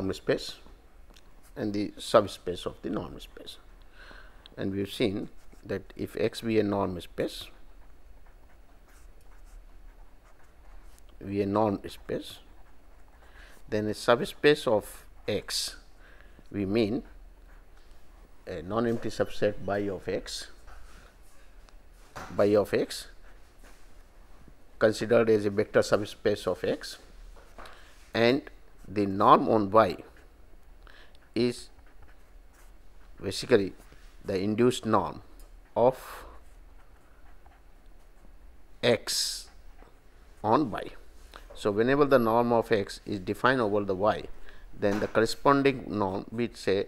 norm space and the subspace of the norm space and we've seen that if x be a norm space be a norm space then a subspace of x we mean a non-empty subset by of x by of x considered as a vector subspace of x and the norm on y is basically the induced norm of x on y. So, whenever the norm of x is defined over the y, then the corresponding norm we say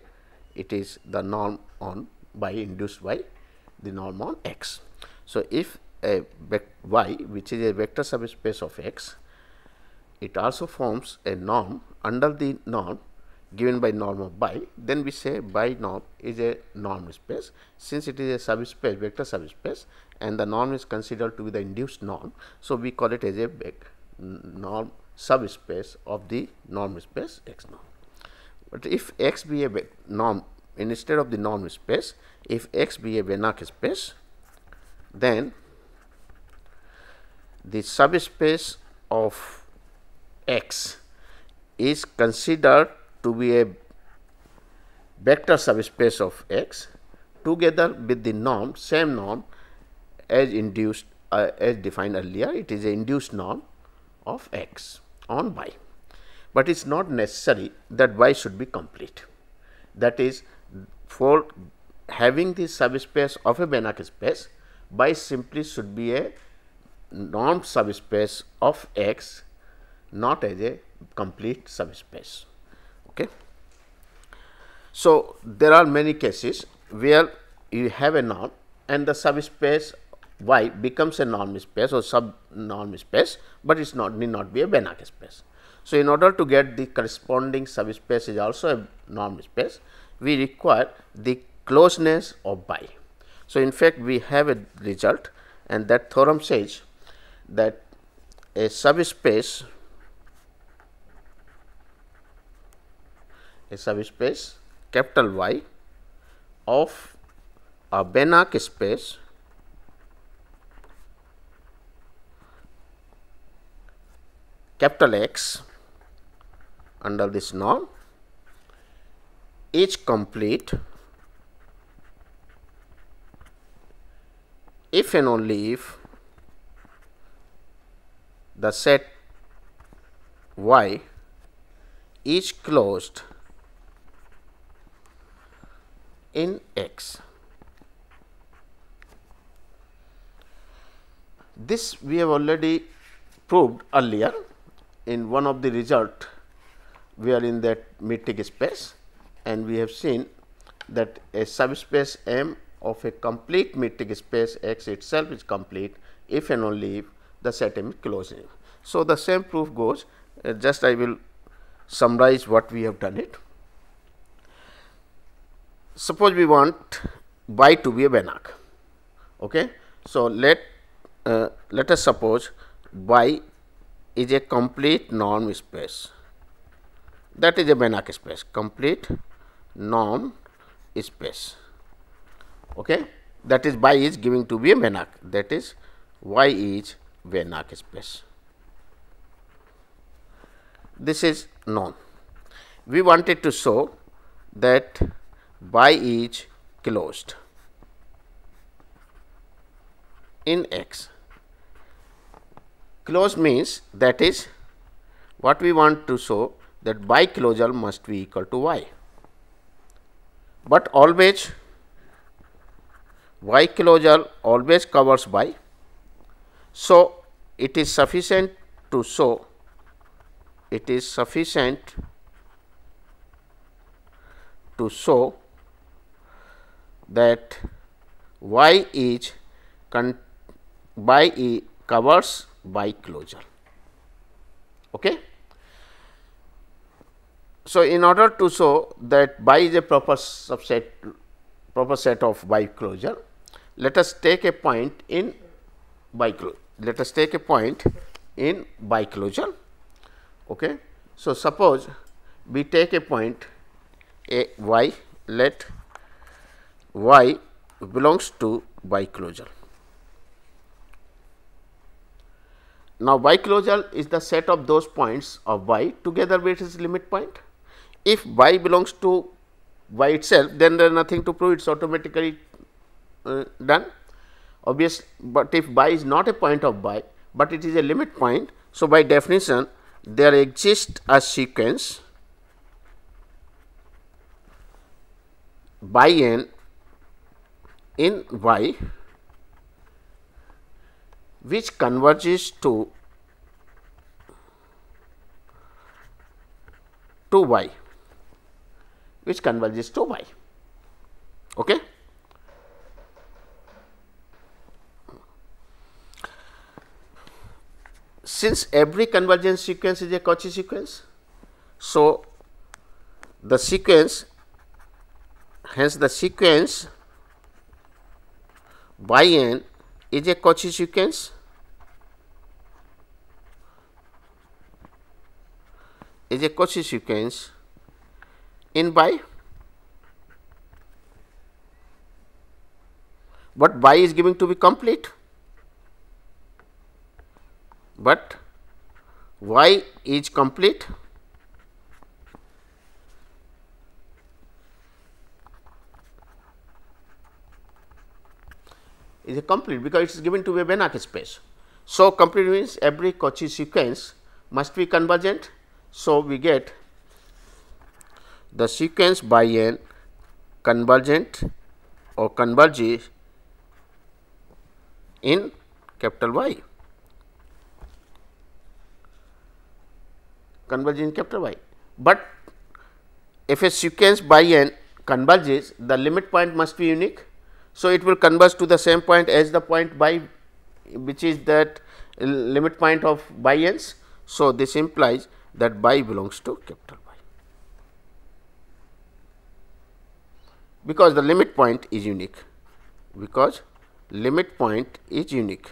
it is the norm on y induced by the norm on x. So, if a y which is a vector subspace of x it also forms a norm under the norm given by norm of by then we say by norm is a norm space since it is a subspace vector subspace and the norm is considered to be the induced norm so we call it as a norm subspace of the norm space x norm but if x be a norm instead of the norm space if x be a banach space then the subspace of x is considered to be a vector subspace of x together with the norm same norm as induced uh, as defined earlier it is a induced norm of x on y but it's not necessary that y should be complete that is for having the subspace of a Banach space y simply should be a norm subspace of x not as a complete subspace. Okay. So, there are many cases where you have a norm and the subspace Y becomes a norm space or sub norm space, but it is not need not be a Banach space. So, in order to get the corresponding subspace is also a norm space, we require the closeness of Y. So, in fact, we have a result and that theorem says that a subspace a subspace capital Y of a Banach space capital X under this norm is complete if and only if the set Y is closed in x. This we have already proved earlier in one of the result we are in that metric space and we have seen that a subspace M of a complete metric space X itself is complete if and only if the set M is closed. So, the same proof goes uh, just I will summarize what we have done it suppose we want y to be a Banach. Okay. So, let uh, let us suppose y is a complete norm space that is a Banach space complete norm space okay that is y is giving to be a Banach that is y is Banach space this is known. We wanted to show that by is closed in x close means that is what we want to show that by closure must be equal to y but always y closure always covers by so it is sufficient to show it is sufficient to show that y is by e covers by closure. Okay. So, in order to show that by is a proper subset proper set of by closure, let us take a point in by let us take a point in by closure. Okay. So, suppose we take a point a y let y belongs to biclosure. Now biclosure is the set of those points of y together with its limit point. If y belongs to y itself then there is nothing to prove it is automatically uh, done obvious but if y is not a point of y but it is a limit point so by definition there exists a sequence by n in y which converges to to y which converges to y okay since every convergence sequence is a cauchy sequence so the sequence hence the sequence yn is a Cauchy sequence is a Cauchy sequence in by but by is given to be complete but y is complete is a complete because it is given to be a Banach space. So, complete means every Cauchy sequence must be convergent. So, we get the sequence by n convergent or converges in capital Y. Converges in capital Y, but if a sequence by n converges, the limit point must be unique so, it will converge to the same point as the point by which is that limit point of by ends. So, this implies that by belongs to capital Y because the limit point is unique because limit point is unique.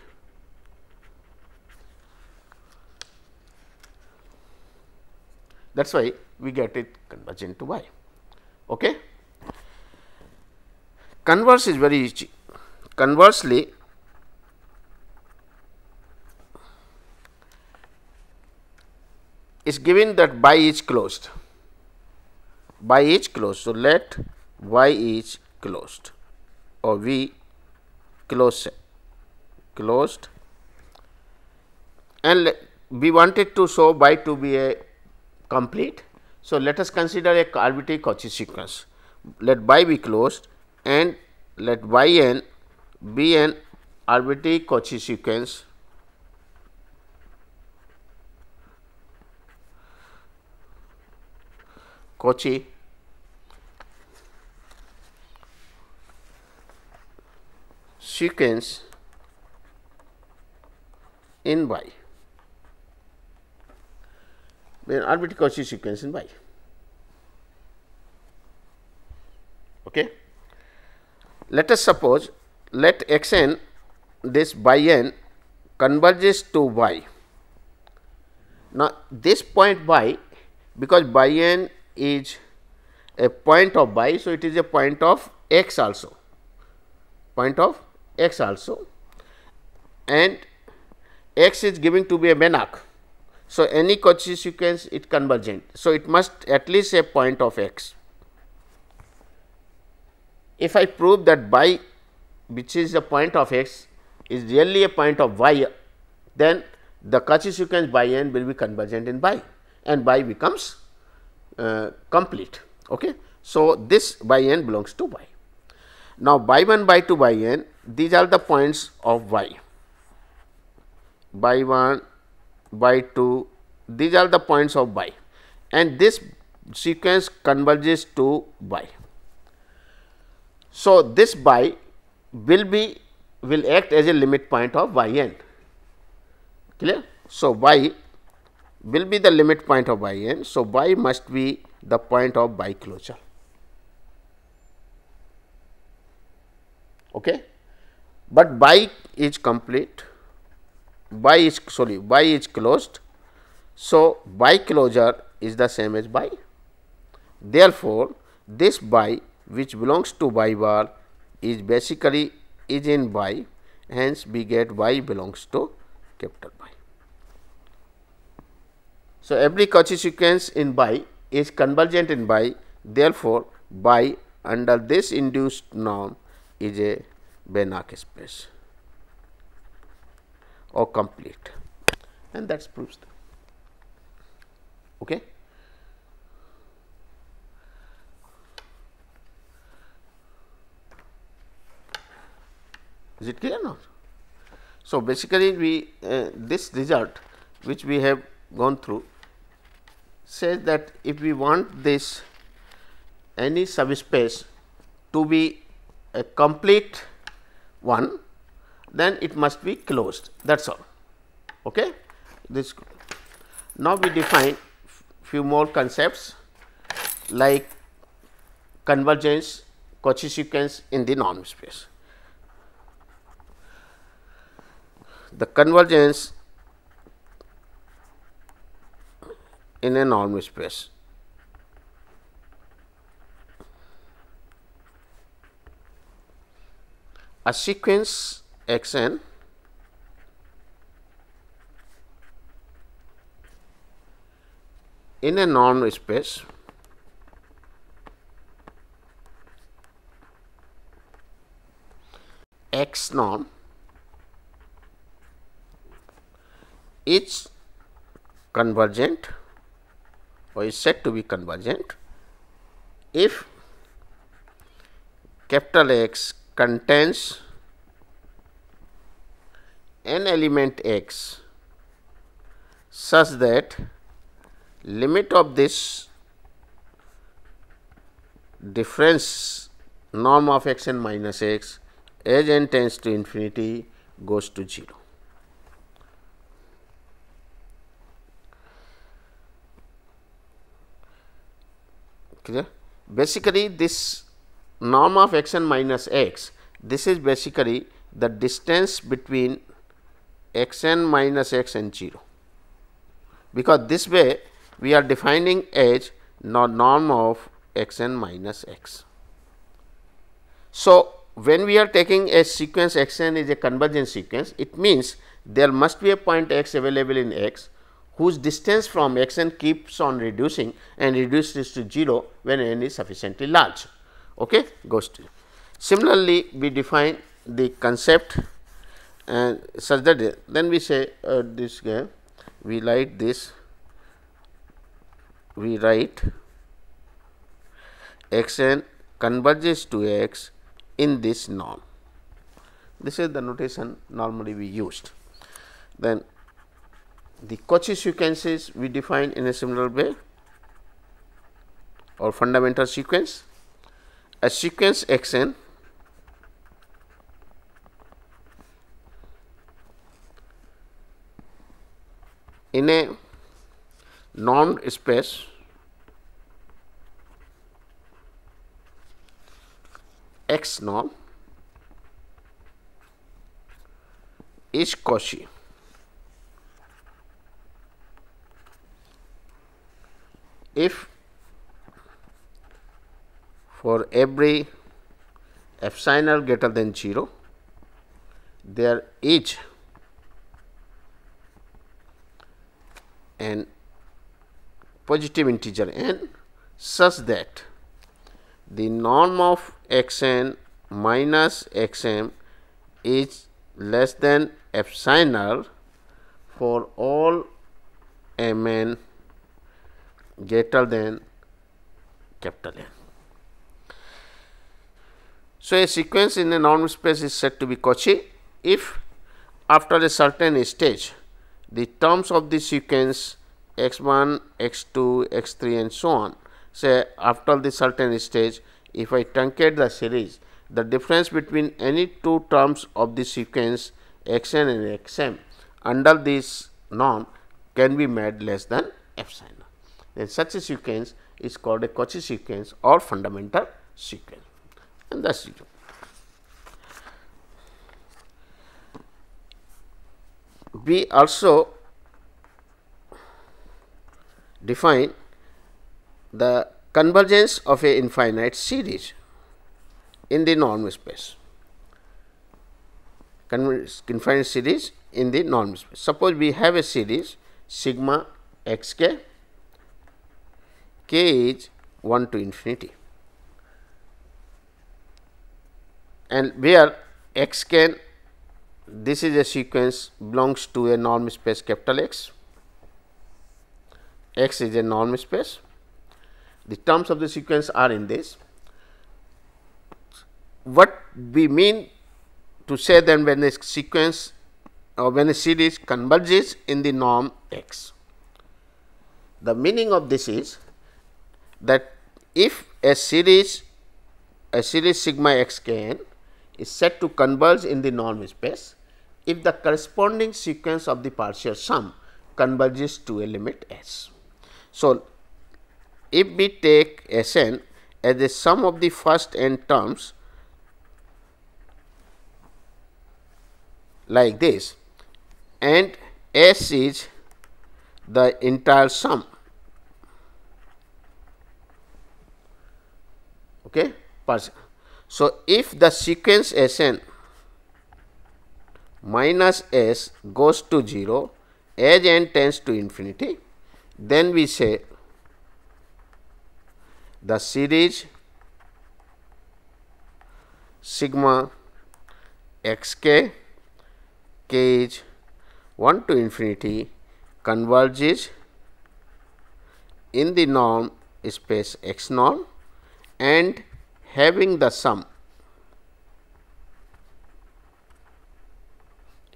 That is why we get it convergent to y. Okay? Converse is very easy. Conversely, is given that by is closed. By is closed. So, let y is closed or v closed closed and we wanted to show by to be a complete. So, let us consider a arbitrary Cauchy sequence. Let by be closed and let yn be an arbitrary Cauchy sequence Cauchy sequence in Y. An arbitrary Cauchy sequence in Y. Okay. Let us suppose let xn this by n converges to y. Now, this point y because by n is a point of y, so it is a point of x also, point of x also and x is given to be a Banach. So, any consequence it convergent. So, it must at least a point of x if I prove that y which is a point of x is really a point of y, then the Cauchy sequence by n will be convergent in y and y becomes uh, complete. Okay. So, this by n belongs to y. Now, by 1, by 2, by n these are the points of y by 1, by 2 these are the points of y and this sequence converges to y. So, this buy will be will act as a limit point of yn clear. So, y will be the limit point of yn. So, y must be the point of buy closure. Okay. But buy is complete, buy is sorry, buy is closed. So, buy closure is the same as buy. Therefore, this buy which belongs to y bar is basically is in y hence we get y belongs to capital Y. So, every Cauchy sequence in Y is convergent in Y therefore, Y under this induced norm is a Banach space or complete and that's proves Okay. Is it clear now? So, basically we uh, this result which we have gone through says that if we want this any subspace to be a complete one then it must be closed that is all. Okay? This Now, we define few more concepts like convergence, Cauchy sequence in the norm space. the convergence in a normal space. A sequence xn in a normal space x norm is convergent or is said to be convergent if capital X contains n element x such that limit of this difference norm of x n minus x as n tends to infinity goes to 0. clear basically this norm of x n minus x this is basically the distance between x n minus x and 0 because this way we are defining as norm of x n minus x. So, when we are taking a sequence x n is a convergent sequence it means there must be a point x available in x whose distance from x n keeps on reducing and reduces to 0 when n is sufficiently large. Okay, goes to. Similarly, we define the concept and such that then we say uh, this uh, we write this we write x n converges to x in this norm. This is the notation normally we used. Then the Cauchy sequences we define in a similar way or fundamental sequence. A sequence xn in a non space x norm is Cauchy. if for every epsilon greater than 0 there is an positive integer n such that the norm of x n minus x m is less than epsilon for all m n greater than capital N. So, a sequence in a norm space is said to be Cauchy if after a certain stage the terms of the sequence x1, x2, x3 and so on say after the certain stage if I truncate the series the difference between any two terms of the sequence xn and xm under this norm can be made less than epsilon then such a sequence is called a Cauchy sequence or fundamental sequence and thus it. We also define the convergence of a infinite series in the norm space. Converse, infinite series in the norm space. Suppose we have a series sigma xk k is 1 to infinity and where x can this is a sequence belongs to a norm space capital X, X is a norm space. The terms of the sequence are in this. What we mean to say then when the sequence or when a series converges in the norm X. The meaning of this is that if a series a series sigma xkn is said to converge in the norm space if the corresponding sequence of the partial sum converges to a limit S. So, if we take Sn as the sum of the first n terms like this and S is the entire sum okay so if the sequence sn minus s goes to 0 as n tends to infinity then we say the series sigma xk k is 1 to infinity converges in the norm space x norm and having the sum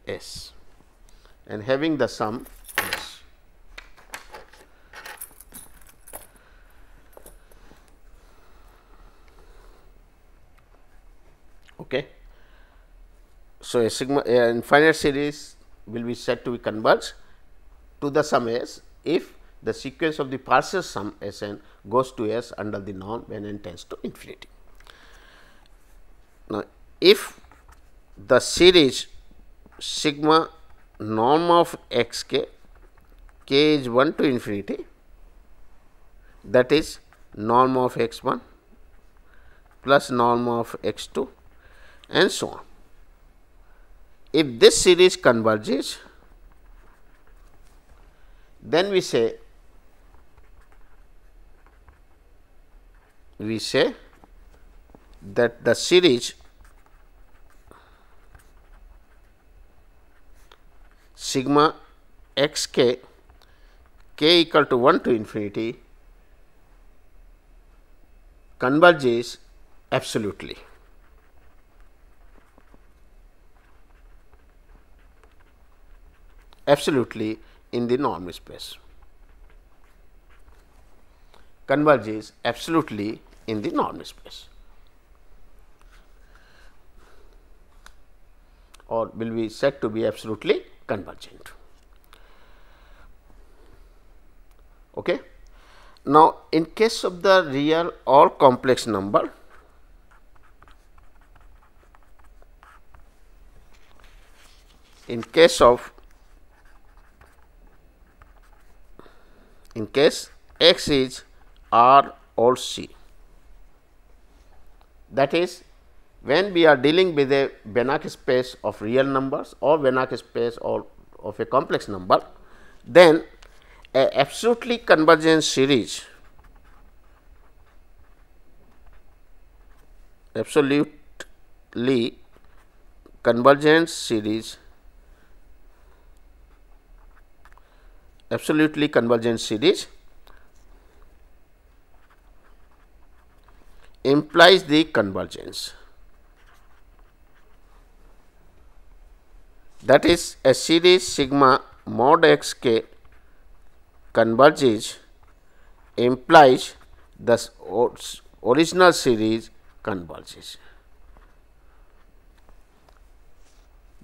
S and having the sum S. Okay. So, a sigma a infinite series will be said to be converged to the sum S if the sequence of the partial sum S n goes to S under the norm when n tends to infinity. Now, if the series sigma norm of x k, k is 1 to infinity that is norm of x 1 plus norm of x 2 and so on. If this series converges, then we say we say that the series sigma x k k equal to 1 to infinity converges absolutely. absolutely in the norm space converges absolutely in the norm space or will be said to be absolutely convergent. Okay. Now, in case of the real or complex number, in case of in case x is R or C. That is, when we are dealing with a Banach space of real numbers or Banach space or of a complex number, then a absolutely convergent series absolutely convergent series absolutely convergent series implies the convergence. That is a series sigma mod x k converges implies the original series converges.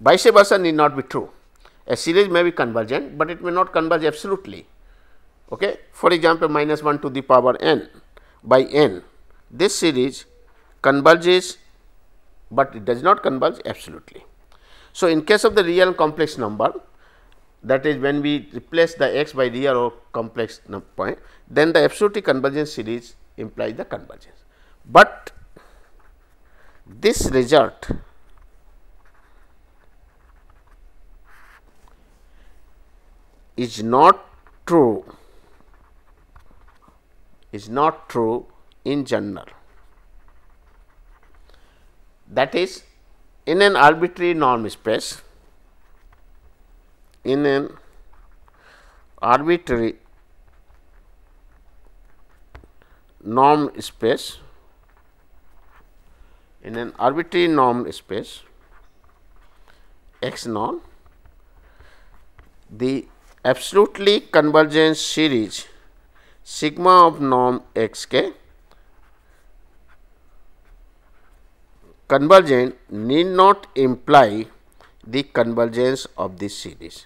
Vice versa need not be true. A series may be convergent, but it may not converge absolutely. Okay? For example, minus 1 to the power n by n this series converges but it does not converge absolutely. So, in case of the real complex number that is when we replace the x by real or complex point then the absolutely convergence series implies the convergence. But this result is not true is not true in general. That is in an arbitrary norm space, in an arbitrary norm space, in an arbitrary norm space x norm, the absolutely convergent series sigma of norm x k convergent need not imply the convergence of this series.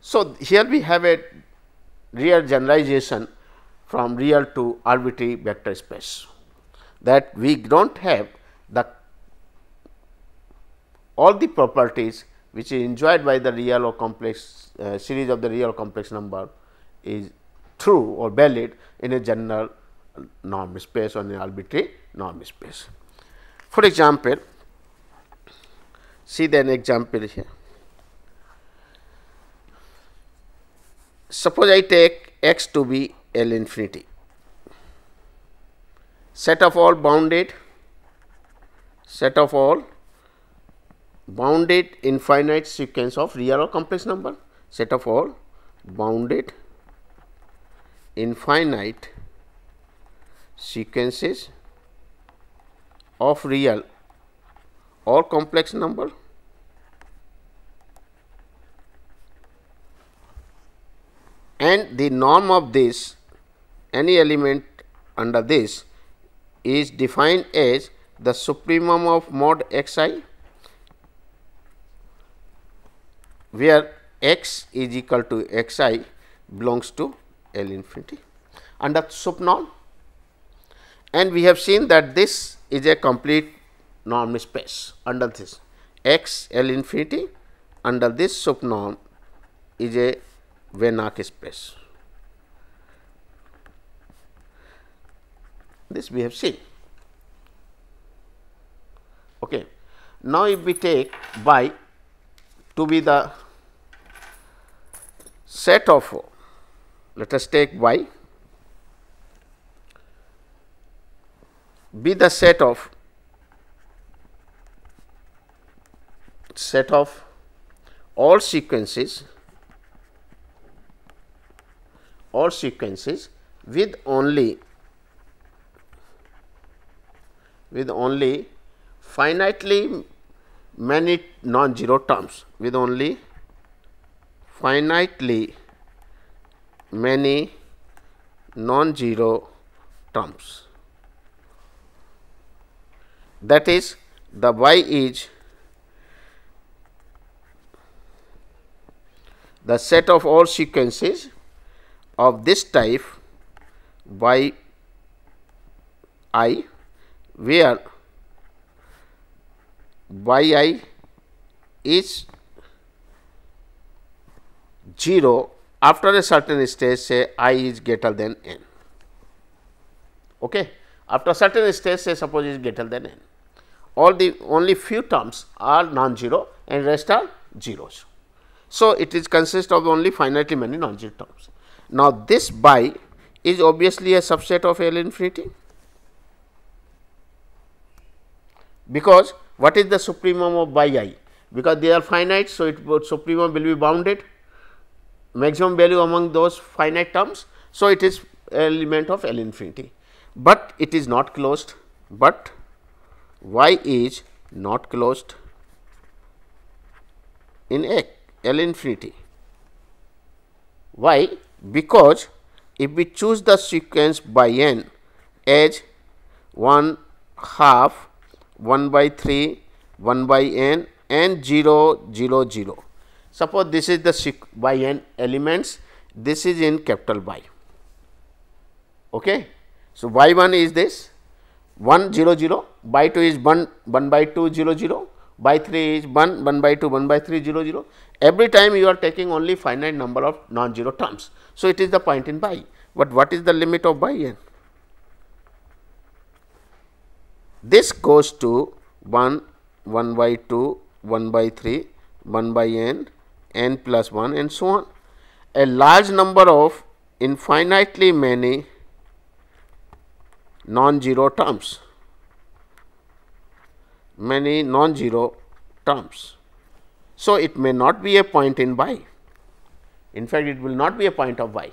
So, here we have a real generalization from real to arbitrary vector space that we do not have the all the properties which is enjoyed by the real or complex uh, series of the real complex number is true or valid in a general norm space on an arbitrary norm space. For example, see an example here. Suppose I take x to be L infinity. Set of all bounded, set of all bounded infinite sequence of real or complex number, set of all bounded infinite sequences of real or complex number and the norm of this any element under this is defined as the supremum of mod xi where x is equal to xi belongs to L infinity. Under subnorm and we have seen that this is a complete norm space under this x L infinity under this subnorm is a Banach space. This we have seen. Okay. Now, if we take by to be the set of let us take y be the set of set of all sequences all sequences with only with only finitely many non-zero terms with only finitely many non-zero terms that is the y is the set of all sequences of this type by i where yi is 0 after a certain stage say i is greater than n okay after certain stage say suppose is greater than n all the only few terms are non-zero and rest are zeros. So, it is consist of only finitely many non-zero terms. Now, this by is obviously a subset of L infinity because what is the supremum of by i? Because they are finite, so it supremum will be bounded maximum value among those finite terms. So, it is element of L infinity, but it is not closed, but y is not closed in L infinity. Why? Because if we choose the sequence by n as 1 half, 1 by 3, 1 by n and 0, 0, 0. Suppose this is the by n elements, this is in capital Y. Okay? So, y1 is this 1, 0, 0 by 2 is 1 1 by 2 0 0 by 3 is 1 1 by 2 1 by 3 0 0 every time you are taking only finite number of non-zero terms. So, it is the point in by but what is the limit of by n? This goes to 1 1 by 2 1 by 3 1 by n n plus 1 and so on. A large number of infinitely many non-zero terms many non-zero terms. So, it may not be a point in y. In fact, it will not be a point of y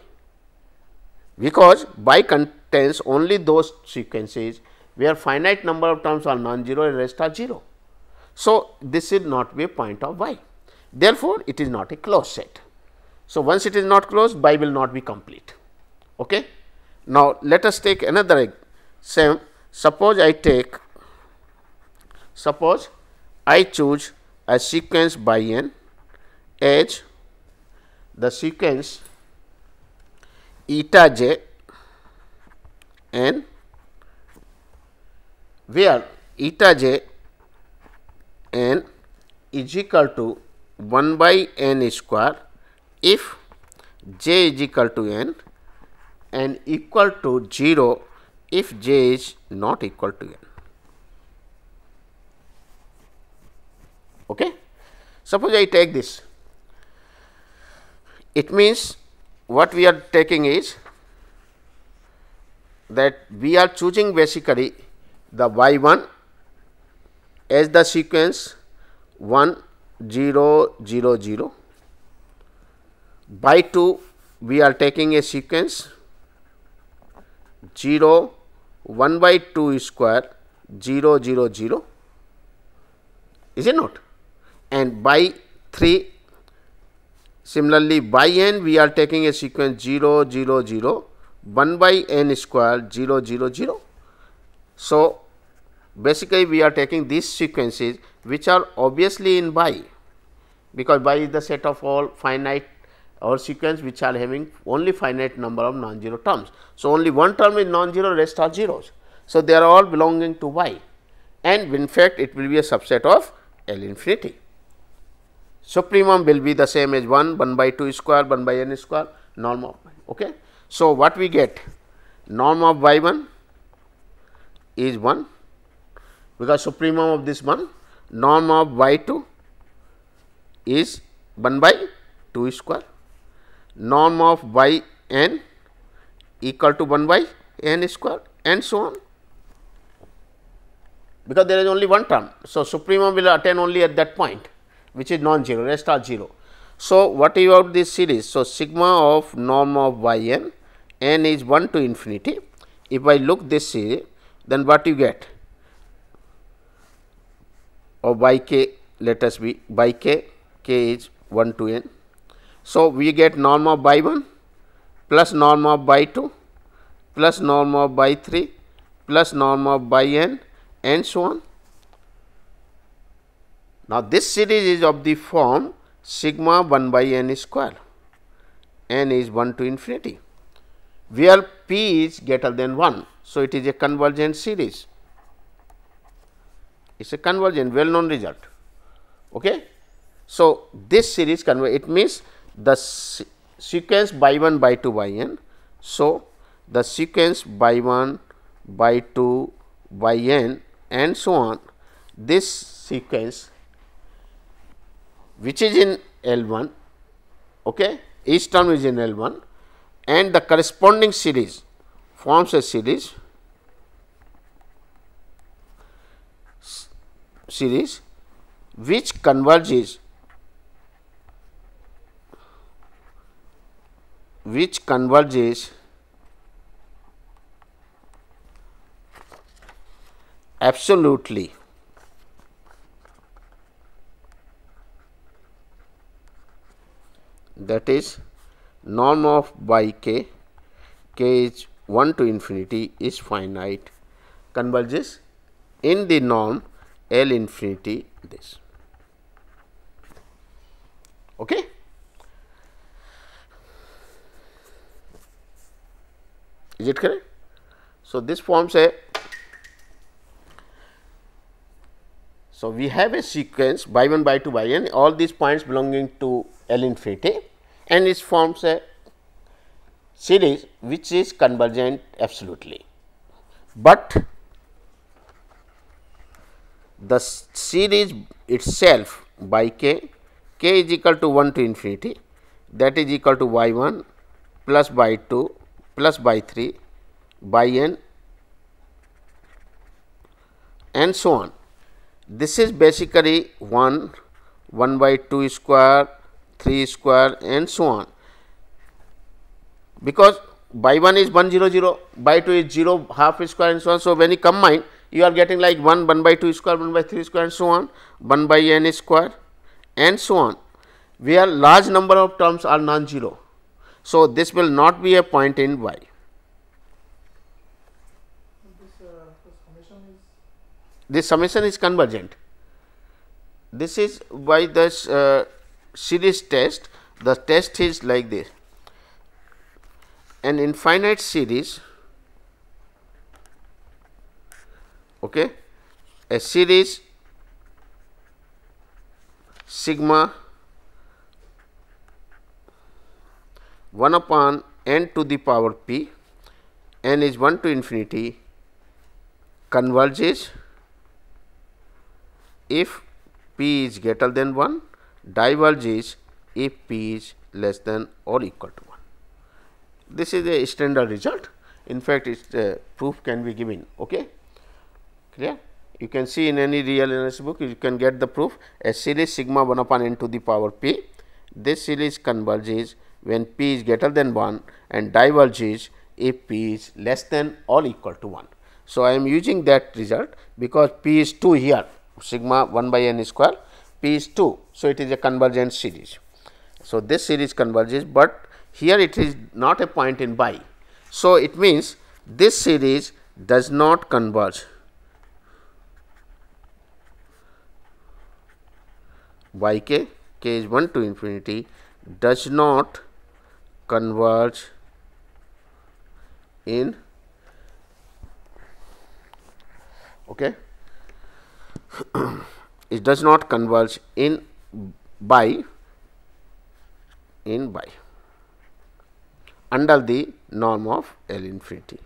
because y contains only those sequences where finite number of terms are non-zero and rest are 0. So, this should not be a point of y. Therefore, it is not a closed set. So, once it is not closed, y will not be complete. Okay? Now, let us take another same. Suppose I take Suppose I choose a sequence by n as the sequence eta j n where eta j n is equal to 1 by n square if j is equal to n and equal to 0 if j is not equal to n. Okay? Suppose I take this, it means what we are taking is that we are choosing basically the y 1 as the sequence 1 0 0 0 by 2 we are taking a sequence 0 1 by 2 square 0 0 0 is it not and by 3 similarly by n we are taking a sequence 0 0 0 1 by n square 0 0 0 so basically we are taking these sequences which are obviously in by because by is the set of all finite or sequence which are having only finite number of non-zero terms. So, only one term is non-zero rest are zeros. So, they are all belonging to y and in fact, it will be a subset of L infinity supremum will be the same as 1 1 by 2 square 1 by n square norm of okay so what we get norm of y1 is 1 because supremum of this 1 norm of y2 is 1 by 2 square norm of y n equal to 1 by n square and so on because there is only one term. So, supremum will attain only at that point which is non-zero, rest are 0. So, what about this series? So, sigma of norm of y n, n is 1 to infinity. If I look this series, then what you get? Of y k, let us be y k, k is 1 to n. So, we get norm of y 1 plus norm of y 2 plus norm of y 3 plus norm of y n and so on now, this series is of the form sigma 1 by n square, n is 1 to infinity, where p is greater than 1. So, it is a convergent series, it is a convergent well known result. Okay? So, this series converges. it means the sequence by 1 by 2 by n. So, the sequence by 1 by 2 by n and so on this sequence which is in L 1, okay. each term is in L 1 and the corresponding series forms a series series which converges which converges absolutely that is norm of by k k is 1 to infinity is finite converges in the norm L infinity this. Okay. Is it correct? So, this forms a so we have a sequence by 1 by 2 by n all these points belonging to L infinity and it forms a series which is convergent absolutely, but the series itself by k, k is equal to 1 to infinity that is equal to y 1 plus by 2 plus by 3 by n and so on. This is basically 1 1 by 2 square 3 square and so on. Because by 1 is 1 0 0, by 2 is 0 half square and so on. So, when you combine you are getting like 1 1 by 2 square 1 by 3 square and so on 1 by n square and so on where large number of terms are non-zero. So, this will not be a point in y. This summation is convergent. This is why this uh, series test, the test is like this. An infinite series, okay, a series sigma 1 upon n to the power p, n is 1 to infinity, converges if p is greater than 1 diverges if p is less than or equal to 1. This is a standard result. In fact, its a uh, proof can be given. Okay, clear? You can see in any real analysis book, you can get the proof. A series is sigma 1 upon n to the power p. This series converges when p is greater than 1 and diverges if p is less than or equal to 1. So, I am using that result because p is 2 here sigma 1 by n square P is 2. So, it is a convergent series. So, this series converges, but here it is not a point in by. So, it means this series does not converge yk, k, k is 1 to infinity does not converge in okay it does not converge in by in by under the norm of L infinity.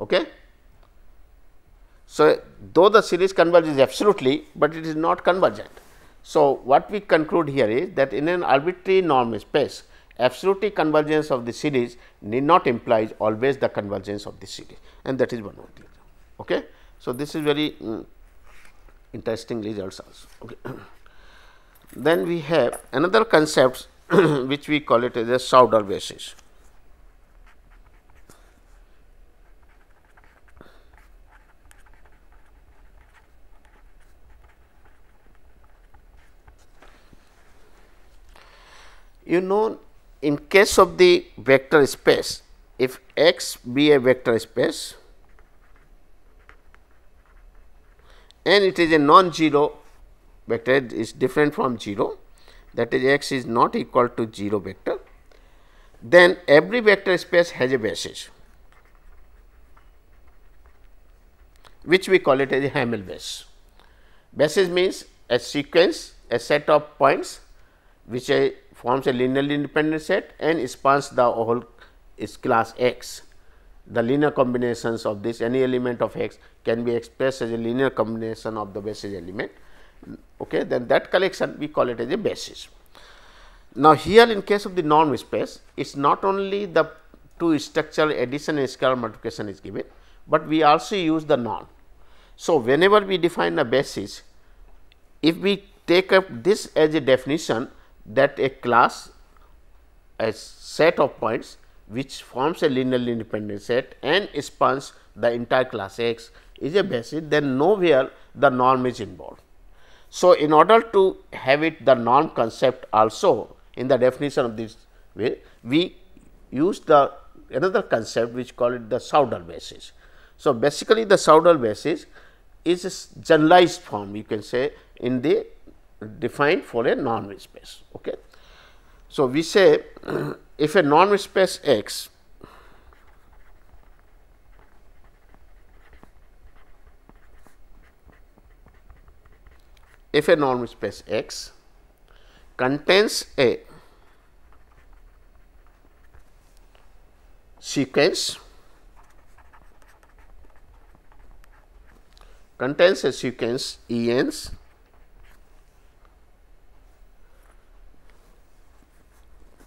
Okay? So, though the series converges absolutely, but it is not convergent. So, what we conclude here is that in an arbitrary norm space, absolutely convergence of the series need not implies always the convergence of the series and that is one of the. Okay? So, this is very um, interesting results also. Okay. then we have another concept which we call it as a solder basis. You know in case of the vector space, if x be a vector space, and it is a non-zero vector is different from 0 that is x is not equal to 0 vector then every vector space has a basis which we call it as a Hamel base. Basis means a sequence a set of points which forms a linearly independent set and spans the whole is class X the linear combinations of this any element of x can be expressed as a linear combination of the basis element okay then that collection we call it as a basis now here in case of the norm space it's not only the two structural addition and scalar multiplication is given but we also use the norm so whenever we define a basis if we take up this as a definition that a class a set of points which forms a linearly independent set and spans the entire class X is a basis then nowhere the norm is involved. So, in order to have it the norm concept also in the definition of this way we use the another concept which call it the Soudal basis. So, basically the Soudal basis is a generalized form you can say in the defined for a norm space. Okay. So, we say if a norm space X if a norm space X contains a sequence contains a sequence ENs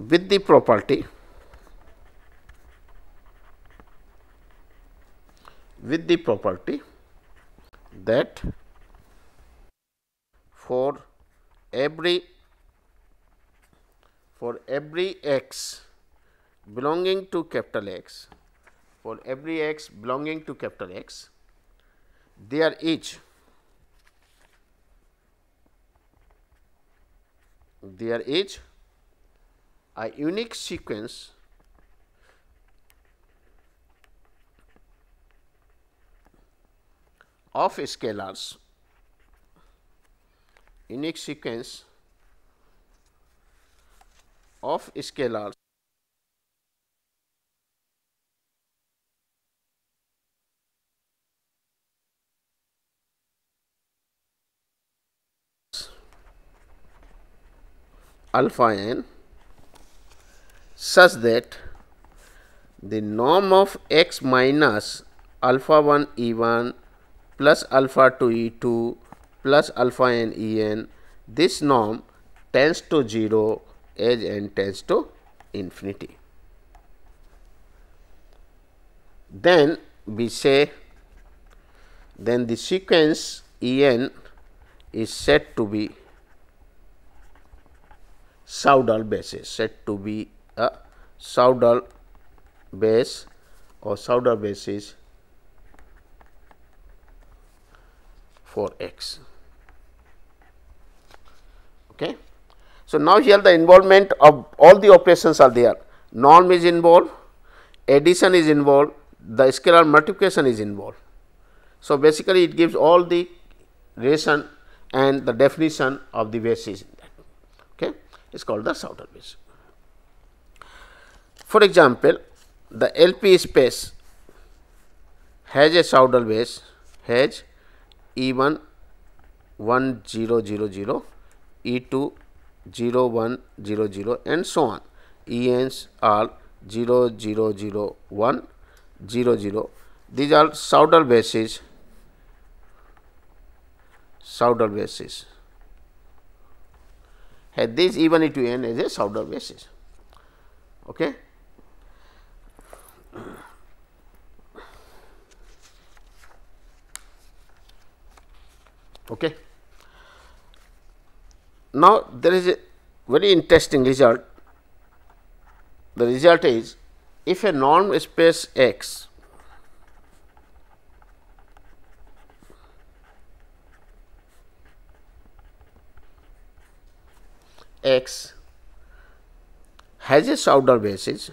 with the property with the property that for every for every x belonging to capital X for every x belonging to capital X they are each they are each a unique sequence of scalars unique sequence of scalars alpha n such that the norm of x minus alpha 1 e1 plus alpha 2 e2 plus alpha n e n this norm tends to 0 as n tends to infinity. Then we say then the sequence en is said to be Soudal basis said to be the Soudal base or Soudal basis for x Okay. So, now here the involvement of all the operations are there, norm is involved, addition is involved, the scalar multiplication is involved. So, basically it gives all the relation and the definition of the basis okay. it is called the Soudal basis. For example, the LP space has a Soudal base has E1 1 0 0 0, E2 0 1 0 0 and so on. ENs are 0 0 0 1 0 0. These are Soudal bases. Soudal bases. Have these even to n as a Soudal basis. Okay. Okay. Now, there is a very interesting result. The result is if a norm space X X has a outer basis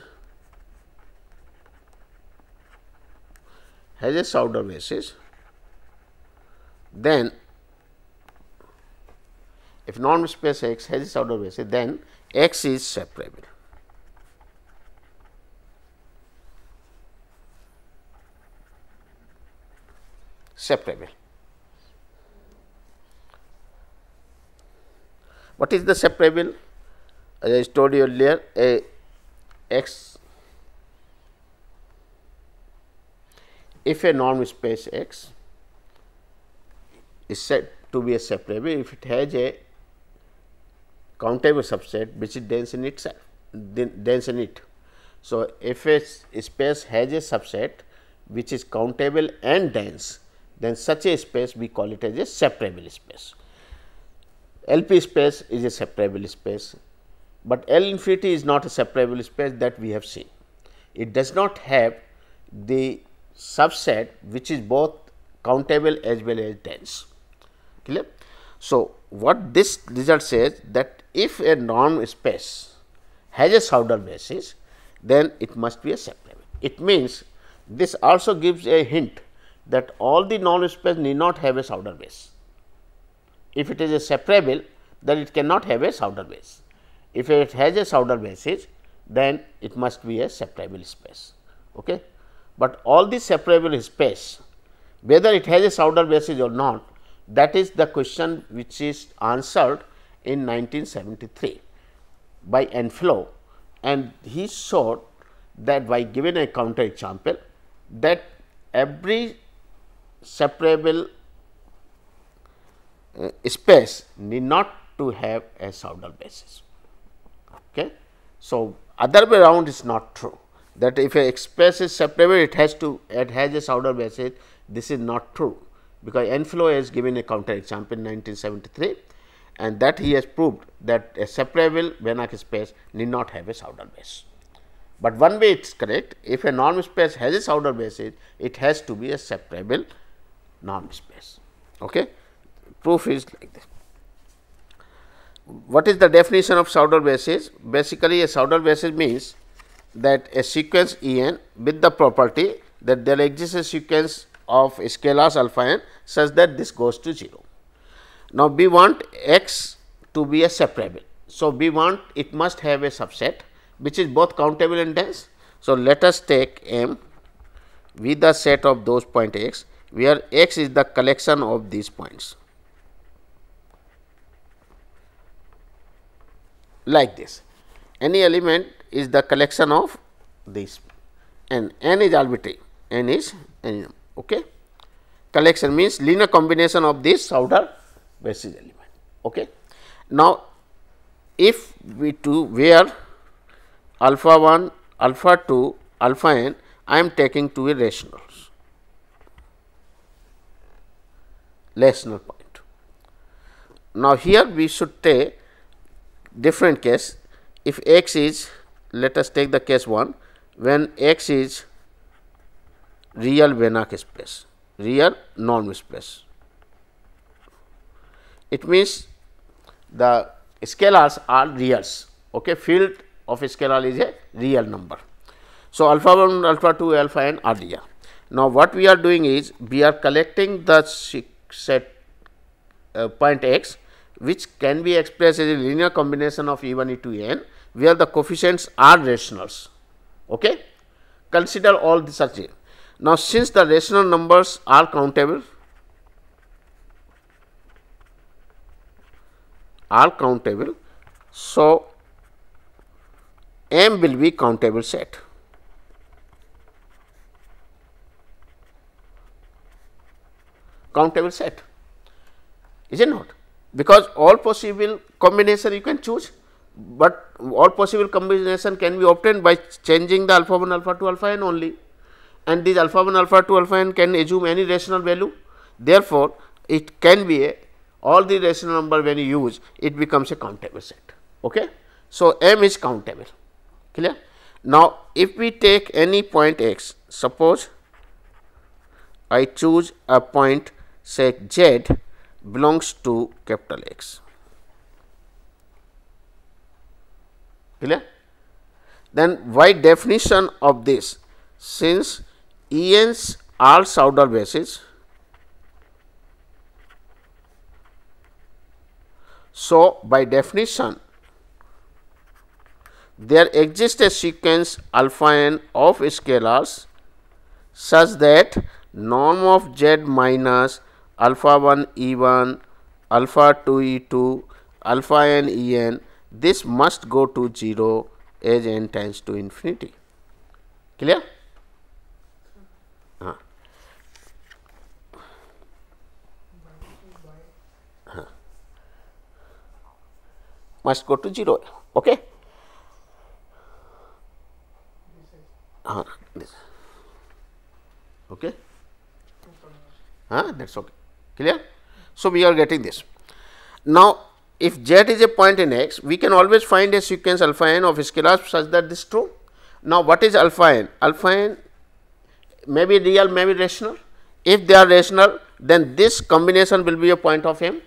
has a solder basis, then if norm space X has a solder basis, then X is separable. Separable. What is the separable? As I told you earlier, a X if a norm space X is said to be a separable if it has a countable subset which is dense in itself dense in it. So, if a space has a subset which is countable and dense then such a space we call it as a separable space. LP space is a separable space, but L infinity is not a separable space that we have seen. It does not have the subset which is both countable as well as dense. Clear? So, what this result says that if a norm space has a Söder basis, then it must be a separable. It means this also gives a hint that all the norm space need not have a Söder base. If it is a separable, then it cannot have a Söder base. If it has a Söder basis, then it must be a separable space. Okay? But all the separable space, whether it has a Sauder basis or not, that is the question which is answered in 1973 by Enflo and he showed that by giving a counter example that every separable uh, space need not to have a Sauder basis. Okay? So, other way round is not true that if a express is separable it has to it has a Sauder message this is not true because Enflo has given a counter example in 1973 and that he has proved that a separable Banach space need not have a Sauder base. But one way it is correct if a norm space has a Sauder basis it has to be a separable norm space. Okay? Proof is like this what is the definition of Sauder basis? Basically, a Sauder basis means that a sequence E n with the property that there exists a sequence of scalars alpha n such that this goes to 0. Now, we want x to be a separable. So, we want it must have a subset which is both countable and dense. So, let us take M with the set of those point x where x is the collection of these points like this. Any element is the collection of this, and n is arbitrary, n is n okay. Collection means linear combination of this outer basis element. Okay. Now, if we to where alpha 1, alpha 2, alpha n, I am taking two irrationals, rational point. Now, here we should take different case if x is let us take the case 1 when x is real Banach space, real norm space. It means the scalars are reals, okay. field of scalar is a real number. So, alpha 1, alpha 2, alpha n are real. Now, what we are doing is we are collecting the set uh, point x which can be expressed as a linear combination of e 1 e 2 n where the coefficients are rationals. Okay? Consider all these are Now, since the rational numbers are countable, are countable, so M will be countable set. Countable set, is it not? Because all possible combination you can choose but all possible combination can be obtained by changing the alpha 1 alpha 2 alpha n only and this alpha 1 alpha 2 alpha n can assume any rational value therefore it can be a all the rational number when you use it becomes a countable set okay so m is countable clear now if we take any point x suppose i choose a point say z belongs to capital x clear then by definition of this since ens are Sauder bases so by definition there exists a sequence alpha n of scalars such that norm of z minus alpha 1 e 1 alpha 2 e 2 alpha n e n this must go to 0 as n tends to infinity. Clear? Uh-huh. Uh-huh. Must go to 0. Okay? Uh, this. Okay? Uh, that is okay. Clear? So, we are getting this. Now, if z is a point in x, we can always find a sequence alpha n of scalar such that this is true. Now, what is alpha n? Alpha n may be real, may be rational. If they are rational, then this combination will be a point of M.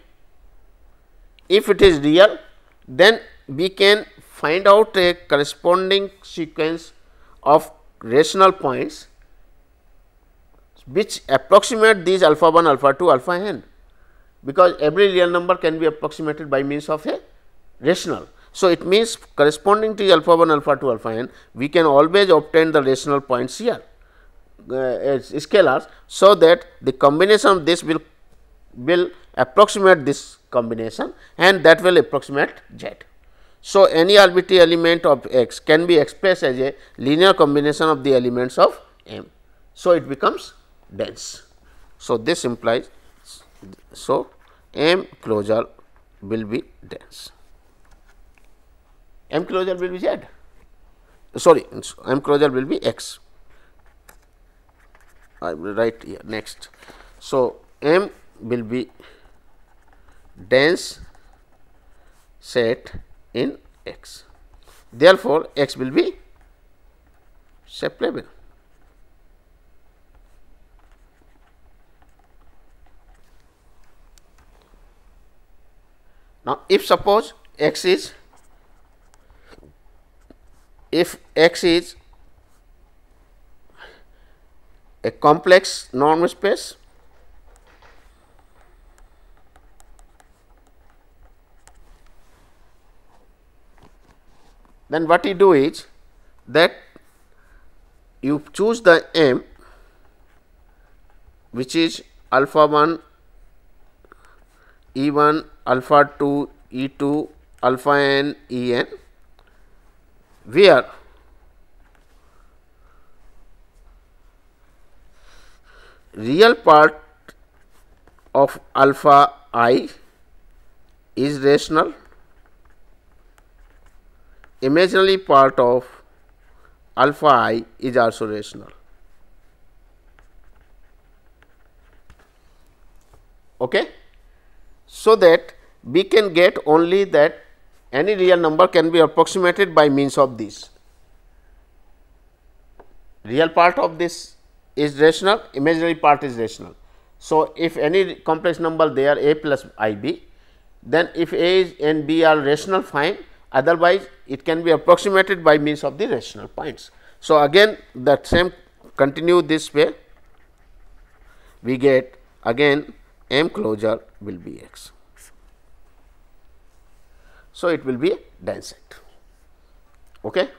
If it is real, then we can find out a corresponding sequence of rational points which approximate these alpha 1, alpha 2, alpha n because every real number can be approximated by means of a rational. So, it means corresponding to alpha 1, alpha 2, alpha n, we can always obtain the rational points here uh, as scalars. So, that the combination of this will, will approximate this combination and that will approximate z. So, any arbitrary element of x can be expressed as a linear combination of the elements of m. So, it becomes dense. So, this implies so, M closure will be dense. M closure will be Z, sorry, M closure will be X. I will write here next. So, M will be dense set in X. Therefore, X will be separable. Now, if suppose x is if x is a complex norm space then what you do is that you choose the m which is alpha 1 E1, alpha 2, E2, alpha n, En, where real part of alpha i is rational, imaginary part of alpha i is also rational. Okay? so that we can get only that any real number can be approximated by means of this. Real part of this is rational, imaginary part is rational. So, if any complex number they are a plus i b, then if a and b are rational fine, otherwise it can be approximated by means of the rational points. So, again that same continue this way, we get again M closure will be X. So, it will be a dense set. Okay.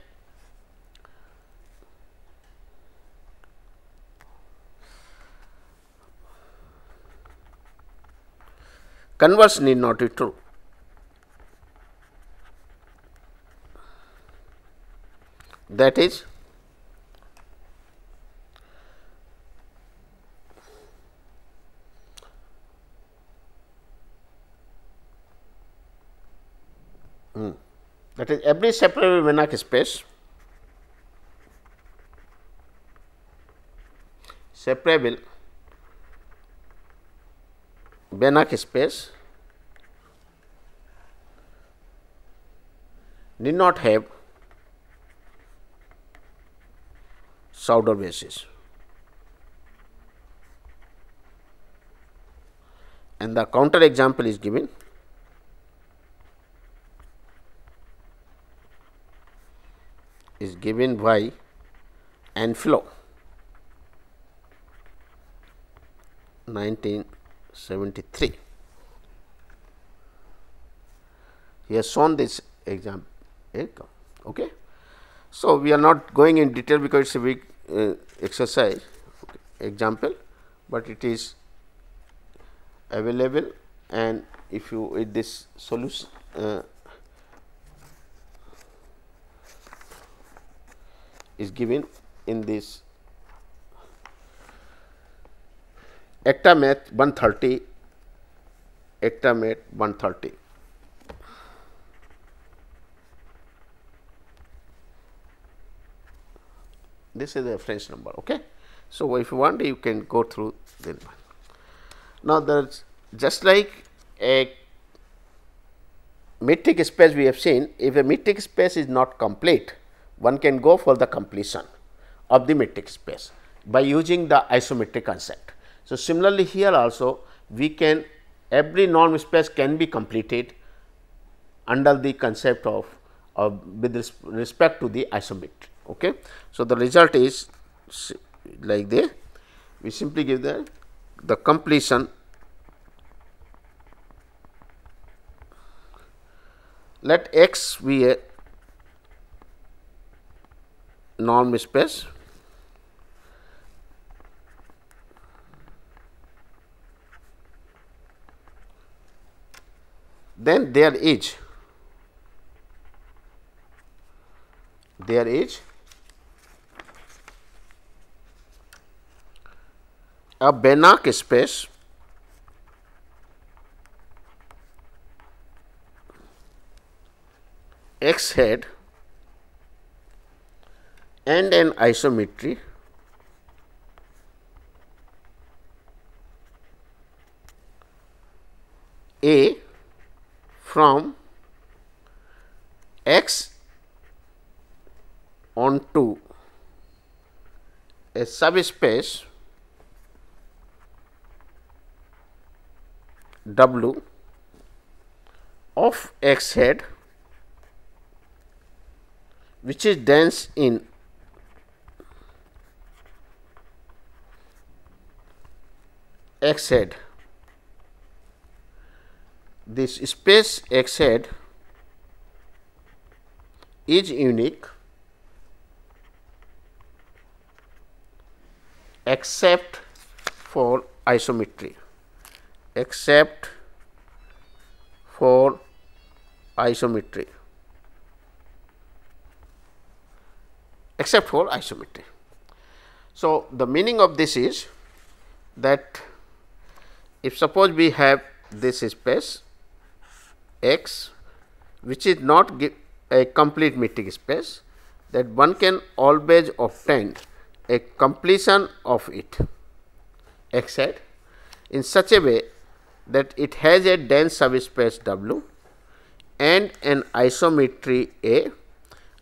Converse need not be true. That is that is every separable Banach space separable Banach space need not have Sauder basis. And the counter example is given is given by Enfilo 1973. He has shown this example. Okay. So, we are not going in detail because it is a big uh, exercise okay, example, but it is available and if you with this solution uh, is given in this ectamet 130 ectamet 130 this is a french number okay so if you want you can go through then now there's just like a metric space we have seen if a metric space is not complete one can go for the completion of the metric space by using the isometric concept. So, similarly here also we can every norm space can be completed under the concept of, of with respect to the isometry. Okay. So, the result is like this we simply give the, the completion let x be a norm space then there is there is a Banach space x head and an isometry A from x onto a subspace W of x head which is dense in x head. This space x head is unique except for isometry except for isometry except for isometry. So, the meaning of this is that if suppose we have this space x which is not a complete metric space that one can always obtain a completion of it x hat in such a way that it has a dense subspace W and an isometry A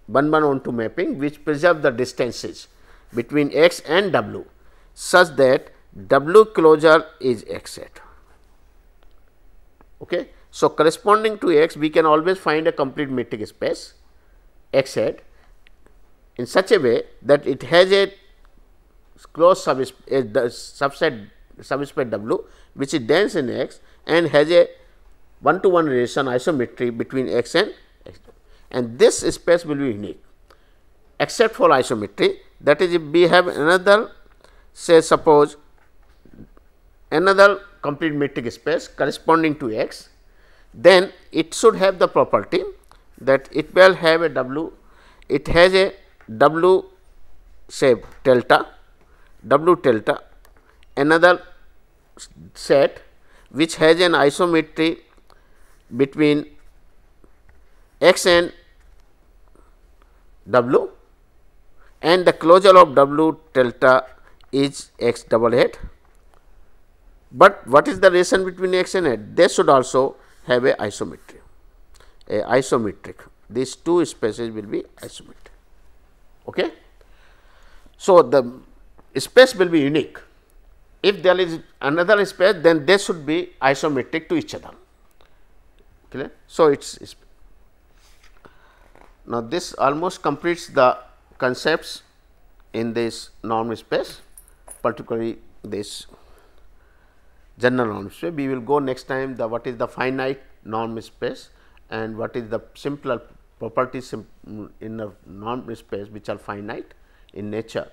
1 1 onto mapping which preserve the distances between x and W such that W closure is X set. Okay. So, corresponding to X we can always find a complete metric space X hat in such a way that it has a closed subspace, a, subset subspace W which is dense in X and has a one to one relation isometry between X and X and this space will be unique except for isometry that is if we have another say suppose another complete metric space corresponding to X, then it should have the property that it will have a W, it has a W shape delta, W delta, another set which has an isometry between X and W and the closure of W delta is X double hat but what is the relation between x and Y? They should also have a isometry, a isometric. These two spaces will be isometric. Okay? So, the space will be unique. If there is another space, then they should be isometric to each other. Clear? So, it is now this almost completes the concepts in this norm space, particularly this general norm space. We will go next time the what is the finite norm space and what is the simpler properties in the norm space which are finite in nature,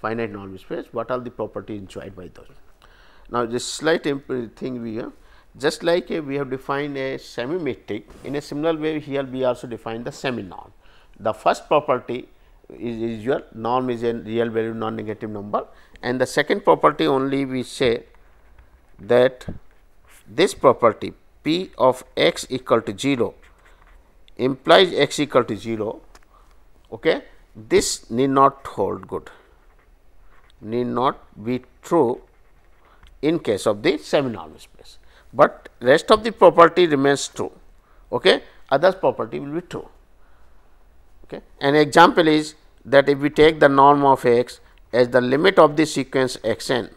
finite norm space, what are the properties enjoyed by those. Now, this slight thing we have just like we have defined a semi metric in a similar way here we also define the semi norm. The first property is, is your norm is a real value non negative number and the second property only we say that this property p of x equal to 0 implies x equal to 0 okay this need not hold good need not be true in case of the semi-normal space, but rest of the property remains true okay others property will be true okay an example is that if we take the norm of x as the limit of the sequence xn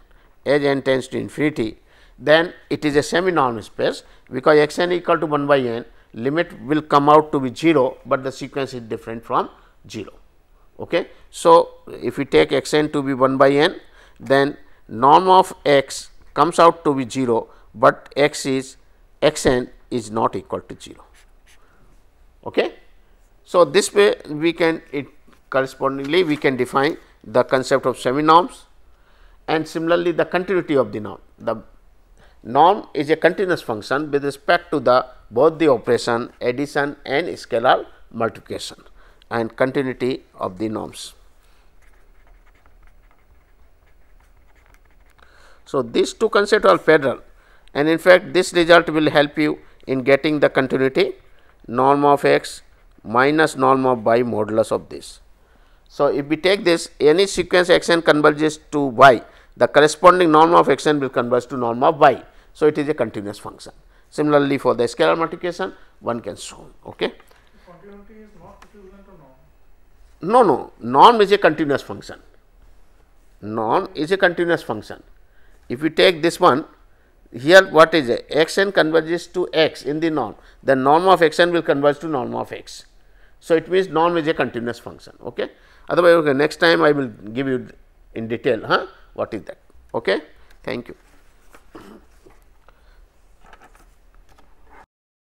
as n tends to infinity then it is a semi-norm space because x n equal to 1 by n limit will come out to be 0, but the sequence is different from 0. Okay. So, if we take x n to be 1 by n then norm of x comes out to be 0, but x is x n is not equal to 0. Okay. So, this way we can it correspondingly we can define the concept of semi norms and similarly the continuity of the norm. The norm is a continuous function with respect to the both the operation addition and scalar multiplication and continuity of the norms. So, these two concepts are federal, and in fact, this result will help you in getting the continuity norm of x minus norm of y modulus of this. So, if we take this any sequence xn converges to y, the corresponding norm of xn will converge to norm of y. So, it is a continuous function. Similarly, for the scalar multiplication, one can show. Okay. Continuity is not equivalent No, no. Norm is a continuous function. Norm is a continuous function. If we take this one, here what is xn converges to x in the norm, the norm of xn will converge to norm of x. So, it means norm is a continuous function. Okay. Otherwise, okay, next time I will give you in detail huh, what is that. Okay. Thank you.